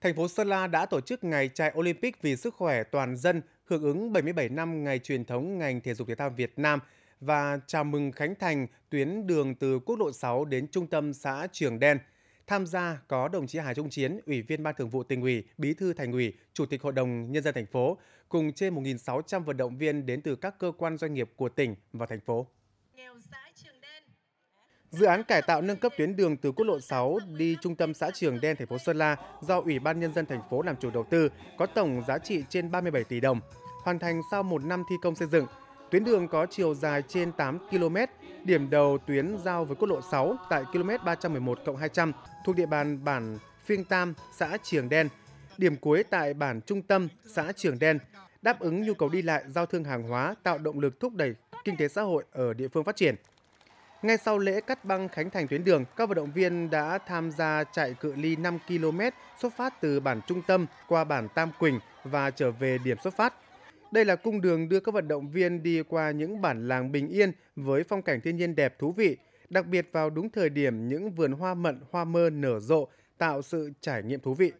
thành phố Sơn La đã tổ chức Ngày chạy Olympic vì sức khỏe toàn dân hưởng ứng 77 năm ngày truyền thống ngành thể dục thể thao Việt Nam và chào mừng khánh thành tuyến đường từ quốc lộ 6 đến trung tâm xã Trường Đen. Tham gia có đồng chí Hà Trung Chiến, Ủy viên Ban Thường vụ Tỉnh ủy, Bí thư Thành ủy, Chủ tịch Hội đồng Nhân dân thành phố, cùng trên 1.600 vận động viên đến từ các cơ quan doanh nghiệp của tỉnh và thành phố. Dự án cải tạo nâng cấp tuyến đường từ quốc lộ 6 đi trung tâm xã Trường Đen, thành phố Sơn La do Ủy ban Nhân dân thành phố làm chủ đầu tư có tổng giá trị trên 37 tỷ đồng, hoàn thành sau một năm thi công xây dựng. Tuyến đường có chiều dài trên 8 km, điểm đầu tuyến giao với quốc lộ 6 tại km 311 200 thuộc địa bàn bản Phiêng Tam, xã Trường Đen, điểm cuối tại bản Trung tâm, xã Trường Đen, đáp ứng nhu cầu đi lại, giao thương hàng hóa, tạo động lực thúc đẩy kinh tế xã hội ở địa phương phát triển. Ngay sau lễ cắt băng khánh thành tuyến đường, các vận động viên đã tham gia chạy cự ly 5 km xuất phát từ bản trung tâm qua bản Tam Quỳnh và trở về điểm xuất phát. Đây là cung đường đưa các vận động viên đi qua những bản làng bình yên với phong cảnh thiên nhiên đẹp thú vị, đặc biệt vào đúng thời điểm những vườn hoa mận, hoa mơ nở rộ, tạo sự trải nghiệm thú vị.